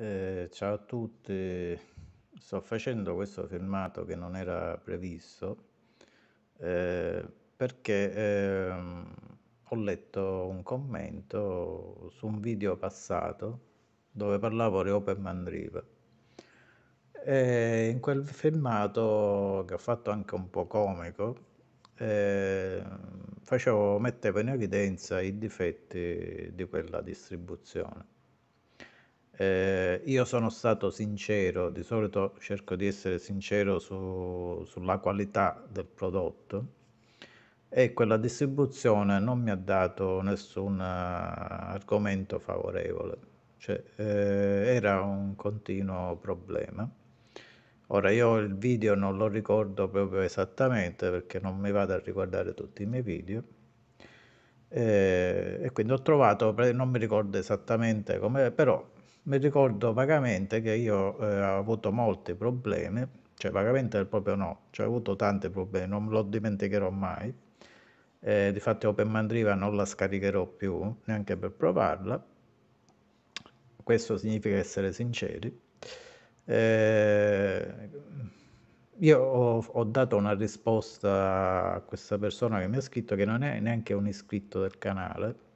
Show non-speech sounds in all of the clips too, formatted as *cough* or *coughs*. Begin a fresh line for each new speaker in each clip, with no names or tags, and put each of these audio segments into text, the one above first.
Eh, ciao a tutti, sto facendo questo filmato che non era previsto eh, perché eh, ho letto un commento su un video passato dove parlavo di Open Mandriva e in quel filmato che ho fatto anche un po' comico ehm, facevo, mettevo in evidenza i difetti di quella distribuzione eh, io sono stato sincero, di solito cerco di essere sincero su, sulla qualità del prodotto e quella distribuzione non mi ha dato nessun eh, argomento favorevole, cioè, eh, era un continuo problema. Ora io il video non lo ricordo proprio esattamente perché non mi vado a riguardare tutti i miei video eh, e quindi ho trovato, non mi ricordo esattamente come, però mi ricordo vagamente che io eh, ho avuto molti problemi, cioè vagamente proprio no, cioè ho avuto tanti problemi, non lo dimenticherò mai. Eh, fatto Open Mandriva non la scaricherò più, neanche per provarla. Questo significa essere sinceri. Eh, io ho, ho, dato una risposta a questa persona che mi ha scritto che non è neanche un iscritto del canale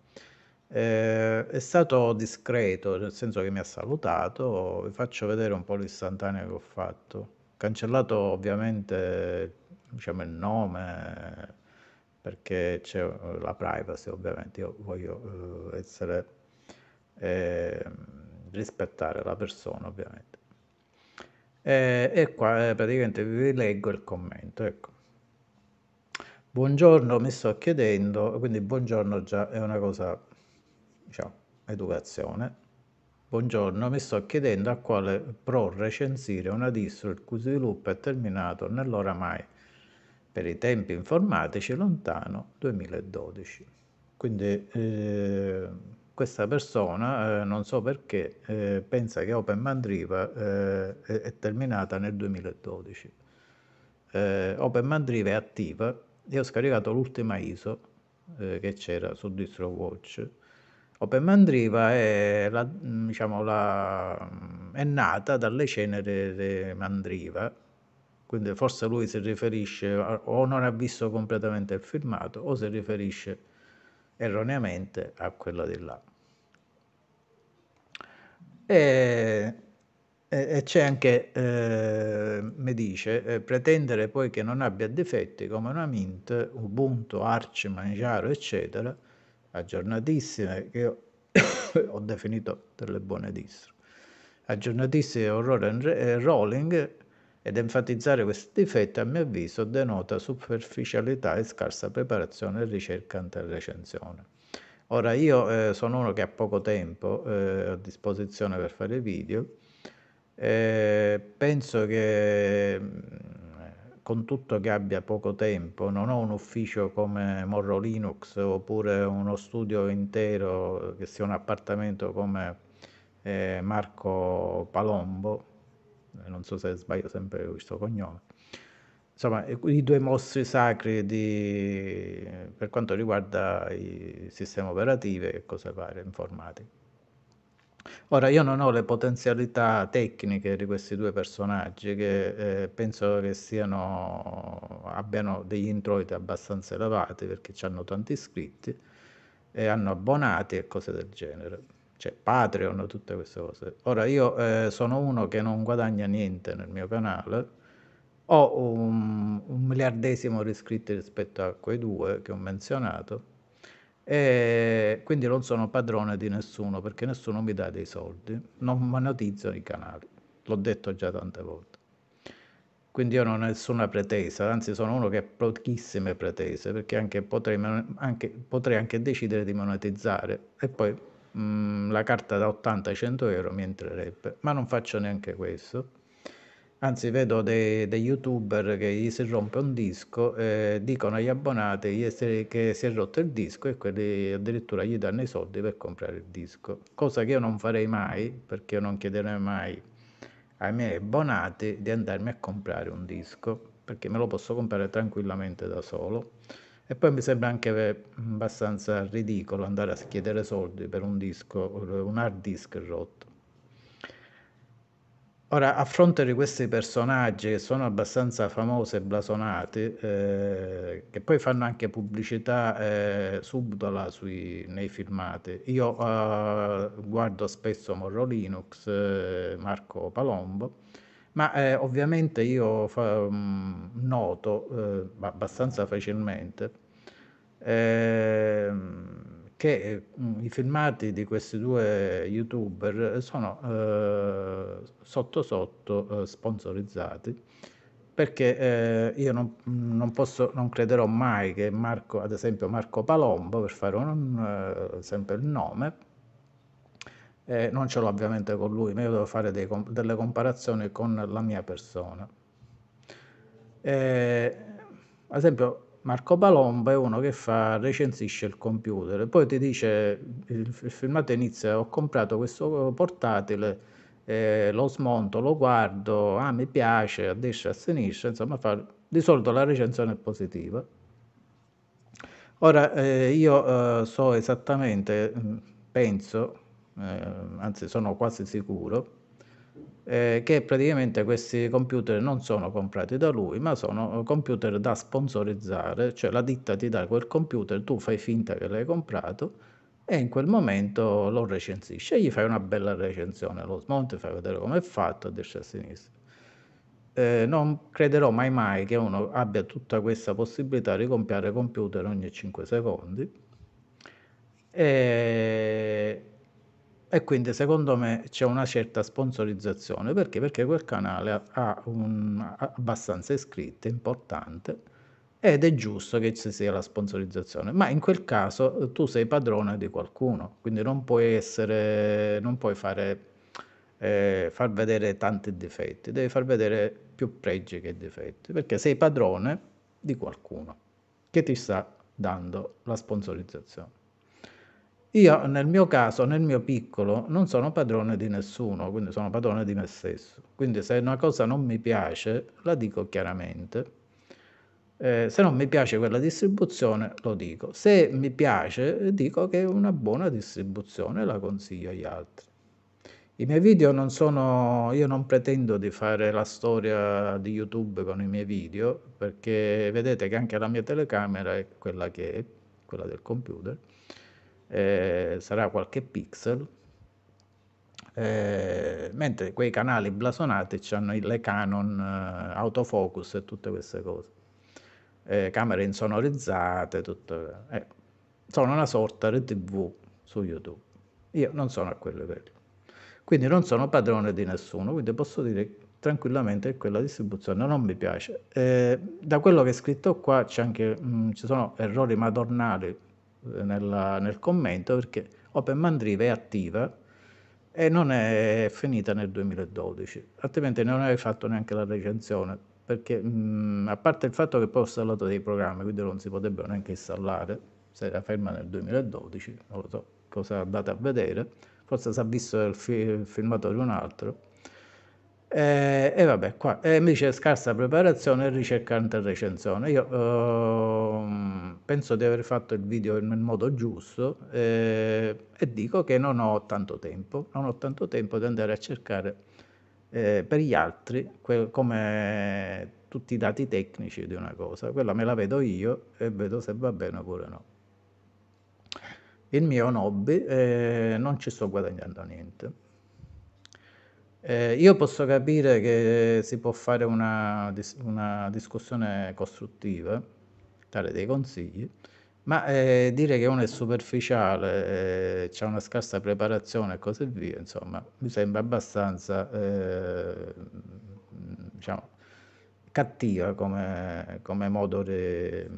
eh, è stato discreto, nel senso che mi ha salutato, vi faccio vedere un po' l'istantanea che ho fatto. Cancellato ovviamente diciamo, il nome perché c'è eh, la privacy ovviamente, io voglio eh, essere, eh, rispettare la persona ovviamente. E, e qua eh, praticamente vi leggo il commento, ecco. Buongiorno, mi sto chiedendo, quindi buongiorno già è una cosa ciao, educazione. Buongiorno, mi sto chiedendo a quale pro recensire una distro il cui sviluppo è terminato nell'oramai per i tempi informatici lontano 2012. Quindi eh, questa persona, eh, non so perché, eh, pensa che Open Mandriva eh, è, è, terminata nel 2012. Eh, Open Mandriva è attiva e ho scaricato l'ultima ISO eh, che c'era su DistroWatch Open Mandriva è, la, mm, diciamo, la, mm, è nata dalle ceneri di Mandriva, quindi forse lui si riferisce o non ha visto completamente il filmato o si riferisce erroneamente a quella di là. E, e c'è anche, eh, mi dice, eh, pretendere poi che non abbia difetti come una Mint, Ubuntu, Arch, Mangiaro, eccetera, aggiornatissime che *coughs* ho definito delle buone distro. Aggiornatissime e eh, rolling ed enfatizzare questi difetti a mio avviso denota superficialità e scarsa preparazione e ricerca ante recensione. Ora io eh, sono uno che ha poco tempo eh, a disposizione per fare video, eh, penso che con tutto che abbia poco tempo, non ho un ufficio come Morro Linux oppure uno studio intero che sia un appartamento come eh, Marco Palombo, eh, non so se sbaglio sempre questo cognome, insomma i due mostri sacri di, per quanto riguarda i sistemi operativi e cose varie informatiche. Ora, io non ho le potenzialità tecniche di questi due personaggi, che eh, penso che siano, abbiano degli introiti abbastanza elevati perché hanno tanti iscritti e hanno abbonati e cose del genere, cioè Patreon, tutte queste cose. Ora, io eh, sono uno che non guadagna niente nel mio canale, ho un, un miliardesimo di iscritti rispetto a quei due che ho menzionato e quindi non sono padrone di nessuno perché nessuno mi dà dei soldi, non monetizzano i canali, l'ho detto già tante volte. Quindi io non ho nessuna pretesa, anzi sono uno che ha pochissime pretese perché anche potrei, anche, potrei, anche, decidere di monetizzare e poi mh, mm, la carta da 80-100 euro mi entrerebbe, ma non faccio neanche questo Anzi, vedo dei, dei youtuber che gli si rompe un disco, eh, dicono agli abbonati che si è rotto il disco e quelli addirittura gli danno i soldi per comprare il disco, cosa che io non farei mai perché io non chiederei mai ai miei abbonati di andarmi a comprare un disco perché me lo posso comprare tranquillamente da solo. E poi mi sembra anche abbastanza ridicolo andare a chiedere soldi per un disco, un hard disk rotto. Ora, a fronte di questi personaggi che sono abbastanza famosi e blasonati, eh, che poi fanno anche pubblicità eh, subdola sui, nei filmati, io eh, guardo spesso Morro Linux, eh, Marco Palombo, ma eh, ovviamente io fa, mm, noto eh, abbastanza facilmente ehm, che mh, mm, i filmati di questi due youtuber sono eh, sotto sotto eh, sponsorizzati perché eh, io non, non, posso, non crederò mai che Marco, ad esempio Marco Palombo, per fare un, eh, sempre il nome, eh, non ce l'ho ovviamente con lui, ma io devo fare dei, delle comparazioni con la mia persona. Eh, ad esempio Marco Palomba è uno che fa, recensisce il computer, poi ti dice, il, il filmato inizia, ho comprato questo portatile, eh, lo smonto, lo guardo, ah mi piace, a destra, a sinistra, insomma fa, di solito la recensione è positiva. Ora eh, io eh, so esattamente, mm, penso, eh, anzi sono quasi sicuro, eh, che praticamente questi computer non sono comprati da lui, ma sono eh, computer da sponsorizzare, cioè la ditta ti dà quel computer, tu fai finta che l'hai comprato e in quel momento lo recensisci e gli fai una bella recensione, lo smonti, fai vedere come è fatto a destra e a sinistra. Eh, non crederò mai mai che uno abbia tutta questa possibilità di compiare computer ogni 5 secondi. E e quindi secondo me c'è una certa sponsorizzazione perché? perché quel canale ha un, abbastanza iscritti, importante ed è giusto che ci sia la sponsorizzazione, ma in quel caso eh, tu sei padrone di qualcuno, quindi non puoi essere, non puoi fare, eh, far vedere tanti difetti, devi far vedere più pregi che difetti, perché sei padrone di qualcuno che ti sta dando la sponsorizzazione. Io nel mio caso, nel mio piccolo, non sono padrone di nessuno, quindi sono padrone di me stesso. Quindi se una cosa non mi piace, la dico chiaramente. Eh, se non mi piace quella distribuzione, lo dico. Se mi piace, dico che è una buona distribuzione e la consiglio agli altri. I miei video non sono, io non pretendo di fare la storia di YouTube con i miei video, perché vedete che anche la mia telecamera è quella che è, quella del computer eh, sarà qualche pixel, eh, mentre quei canali blasonati hanno le Canon, eh, autofocus e tutte queste cose, eh, camere insonorizzate, tutte, eh, sono una sorta di tv su YouTube. Io non sono a quel livello. Quindi non sono padrone di nessuno, quindi posso dire tranquillamente che quella distribuzione non mi piace. Eh, da quello che è scritto qua anche, mh, mm, ci sono errori madornali nella, nel commento perché Open Mandriva è attiva e non è finita nel 2012, altrimenti non avrei fatto neanche la recensione, perché mh, mm, a parte il fatto che poi ho installato dei programmi, quindi non si potrebbero neanche installare, se era ferma nel 2012, non lo so cosa andate a vedere, forse si è visto il, fi- il filmato di un altro, e, eh, e vabbè, qua e eh, mi dice scarsa preparazione e ricercante recensione. Io eh, penso di aver fatto il video nel modo giusto eh, e dico che non ho tanto tempo, non ho tanto tempo di andare a cercare eh, per gli altri quel, come tutti i dati tecnici di una cosa, quella me la vedo io e vedo se va bene oppure no. Il mio hobby eh, non ci sto guadagnando niente. Eh, io posso capire che si può fare una, una discussione costruttiva, dare dei consigli, ma eh, dire che uno è superficiale, eh, c'è una scarsa preparazione e così via, insomma, mi sembra abbastanza, eh, diciamo, cattiva come, come modo di,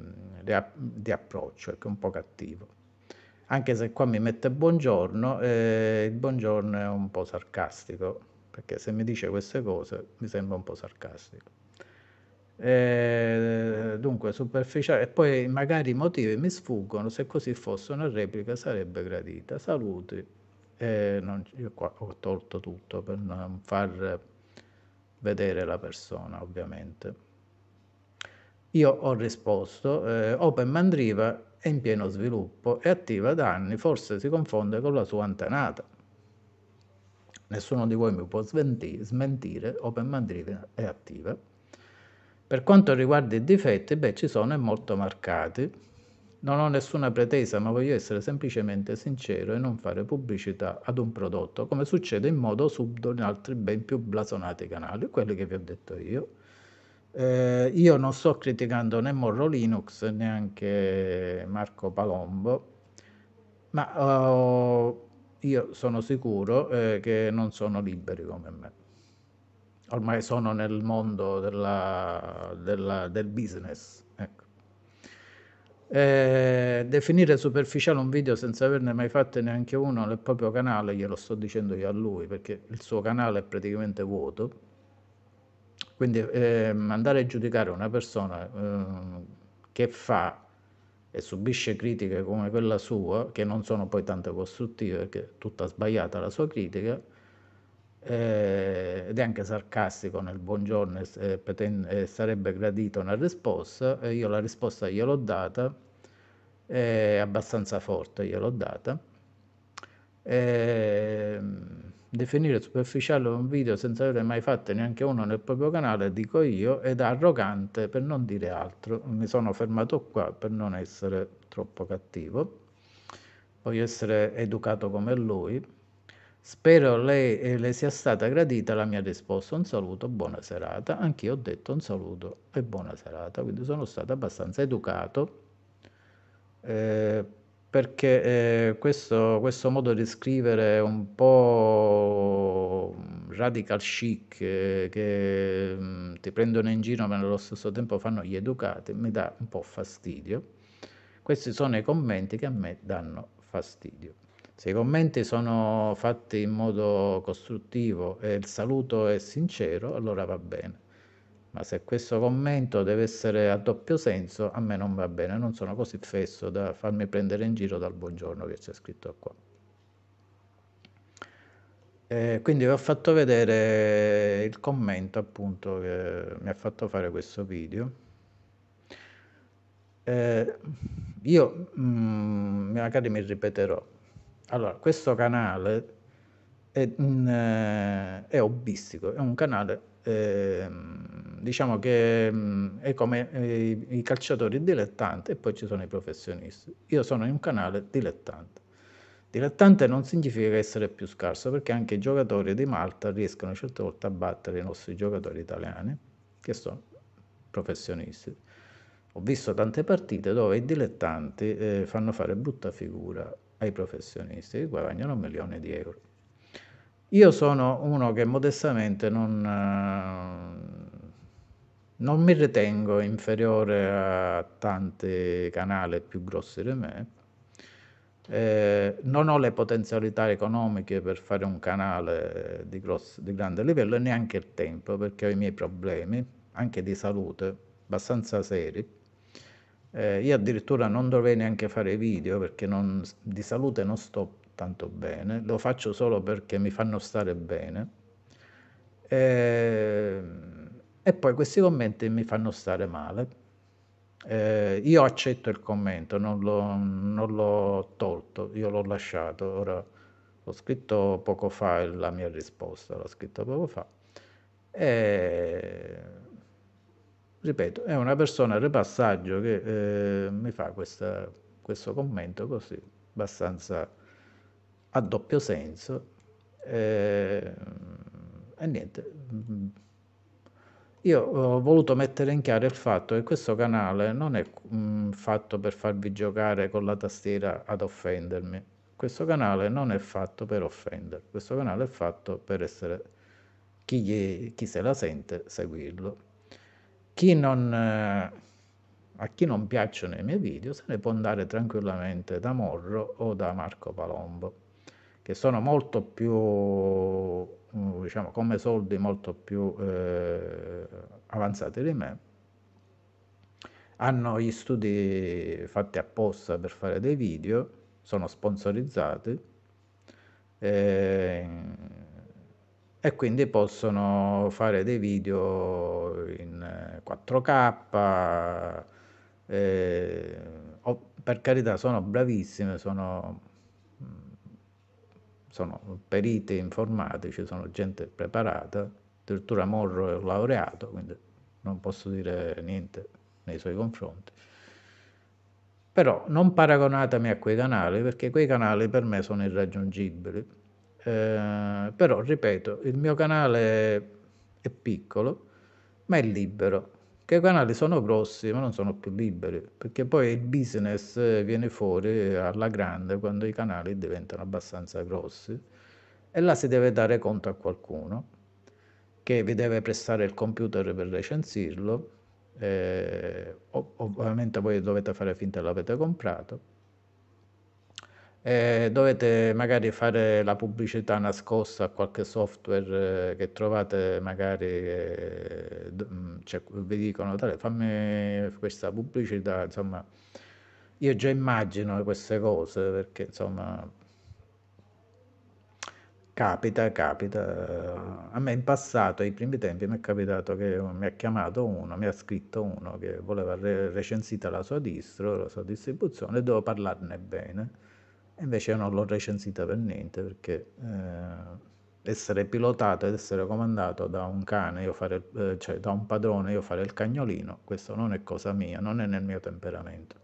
di approccio, è ecco, un po' cattivo. Anche se qua mi mette buongiorno, eh, il buongiorno è un po' sarcastico perché se mi dice queste cose mi sembra un po' sarcastico. E, dunque, superficiale, e poi magari i motivi mi sfuggono, se così fosse una replica sarebbe gradita. Saluti. E non, io qua ho tolto tutto per non far vedere la persona, ovviamente. Io ho risposto, eh, Open Mandriva è in pieno sviluppo e attiva da anni, forse si confonde con la sua antenata nessuno di voi mi può smentire, Open Madrid è attiva. Per quanto riguarda i difetti, beh, ci sono e molto marcati. Non ho nessuna pretesa, ma voglio essere semplicemente sincero e non fare pubblicità ad un prodotto, come succede in modo subdolo in altri ben più blasonati canali, quelli che vi ho detto io. Eh, io non sto criticando né Morro Linux, neanche Marco Palombo, ma... Uh, io sono sicuro eh, che non sono liberi come me. Ormai sono nel mondo della, della, del business. Ecco. Eh, definire superficiale un video senza averne mai fatto neanche uno nel proprio canale, glielo sto dicendo io a lui, perché il suo canale è praticamente vuoto. Quindi eh, andare a giudicare una persona ehm, che fa e subisce critiche come quella sua, che non sono poi tanto costruttive, perché è tutta sbagliata la sua critica, eh, ed è anche sarcastico nel buongiorno e eh, sarebbe gradito una risposta, eh, io la risposta gliel'ho data, è abbastanza forte gliel'ho data. Ehm, Definire superficiale un video senza averne mai fatto neanche uno nel proprio canale, dico io, ed arrogante per non dire altro. Mi sono fermato qua per non essere troppo cattivo. Voglio essere educato come lui. Spero le, eh, le sia stata gradita la mia risposta. Un saluto, buona serata. Anch'io ho detto un saluto e buona serata, quindi sono stato abbastanza educato. Eh, perché eh, questo, questo, modo di scrivere un po' radical chic eh, che mh, mm, ti prendono in giro ma nello stesso tempo fanno gli educati mi dà un po' fastidio. Questi sono i commenti che a me danno fastidio. Se i commenti sono fatti in modo costruttivo e il saluto è sincero, allora va bene ma se questo commento deve essere a doppio senso, a me non va bene, non sono così fesso da farmi prendere in giro dal buongiorno che c'è scritto qua. E eh, quindi vi ho fatto vedere il commento appunto che mi ha fatto fare questo video. Eh, io mh, mm, magari mi ripeterò. Allora, questo canale è, mh, eh, è hobbistico, è un canale eh, diciamo che mh, è come eh, i calciatori dilettanti e poi ci sono i professionisti. Io sono in un canale dilettante. Dilettante non significa essere più scarso, perché anche i giocatori di Malta riescono certe volte a battere i nostri giocatori italiani, che sono professionisti. Ho visto tante partite dove i dilettanti eh, fanno fare brutta figura ai professionisti che guadagnano un milione di euro. Io sono uno che modestamente non, eh, non mi ritengo inferiore a tanti canali più grossi di me. Eh, non ho le potenzialità economiche per fare un canale di, grosso, di grande livello e neanche il tempo perché ho i miei problemi, anche di salute, abbastanza seri. Eh, io addirittura non dovrei neanche fare video perché non, di salute non sto tanto bene, lo faccio solo perché mi fanno stare bene. Eh, e poi questi commenti mi fanno stare male. Eh, io accetto il commento, non l'ho, non l'ho tolto, io l'ho lasciato. Ora ho scritto poco fa la mia risposta, l'ho scritto poco fa. E, ripeto, è una persona di passaggio che eh, mi fa questa, questo commento così, abbastanza a doppio senso. Eh, e niente io ho voluto mettere in chiaro il fatto che questo canale non è mh, mm, fatto per farvi giocare con la tastiera ad offendermi. Questo canale non è fatto per offendere, questo canale è fatto per essere chi, gli, chi se la sente seguirlo. Chi non, eh, a chi non piacciono i miei video se ne può andare tranquillamente da Morro o da Marco Palombo, che sono molto più Mm, diciamo, come soldi molto più eh, avanzati di me, hanno gli studi fatti apposta per fare dei video, sono sponsorizzati eh, e quindi possono fare dei video in 4K, eh, o, per carità sono bravissime, sono sono periti informatici, sono gente preparata, addirittura Morro è un laureato, quindi non posso dire niente nei suoi confronti. Però non paragonatemi a quei canali perché quei canali per me sono irraggiungibili. Eh, però, ripeto, il mio canale è piccolo, ma è libero che i canali sono grossi ma non sono più liberi, perché poi il business viene fuori alla grande quando i canali diventano abbastanza grossi e là si deve dare conto a qualcuno che vi deve prestare il computer per recensirlo, eh, ovviamente voi dovete fare finta che l'avete comprato eh, dovete magari fare la pubblicità nascosta a qualche software eh, che trovate, magari eh, mm, cioè, vi dicono Dale, fammi questa pubblicità, insomma io già immagino queste cose perché insomma capita, capita. A me in passato, ai primi tempi, mi è capitato che mi ha chiamato uno, mi ha scritto uno che voleva recensita la sua distro, la sua distribuzione e devo parlarne bene invece io non l'ho recensita per niente perché eh, essere pilotato ed essere comandato da un cane, io fare, eh, cioè da un padrone, io fare il cagnolino, questo non è cosa mia, non è nel mio temperamento.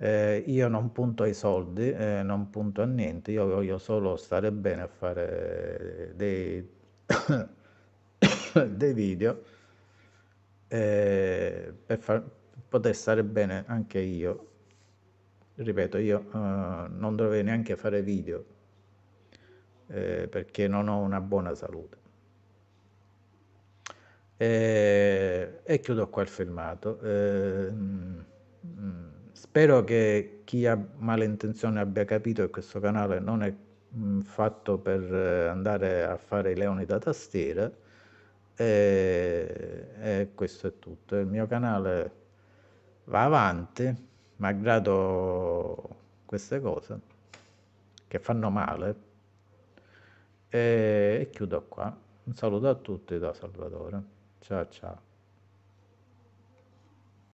Eh, io non punto ai soldi, eh, non punto a niente, io voglio solo stare bene a fare dei, *coughs* dei video eh, per far, poter stare bene anche io ripeto, io eh, non dovrei neanche fare video eh, perché non ho una buona salute. E, eh, e chiudo qua il filmato. Eh, mm, spero che chi ha malintenzione abbia capito che questo canale non è mh, mm, fatto per eh, andare a fare i leoni da tastiera. E, eh, e questo è tutto. Il mio canale va avanti malgrado queste cose che fanno male. Eh, e chiudo qua. Un saluto a tutti da Salvatore. Ciao ciao.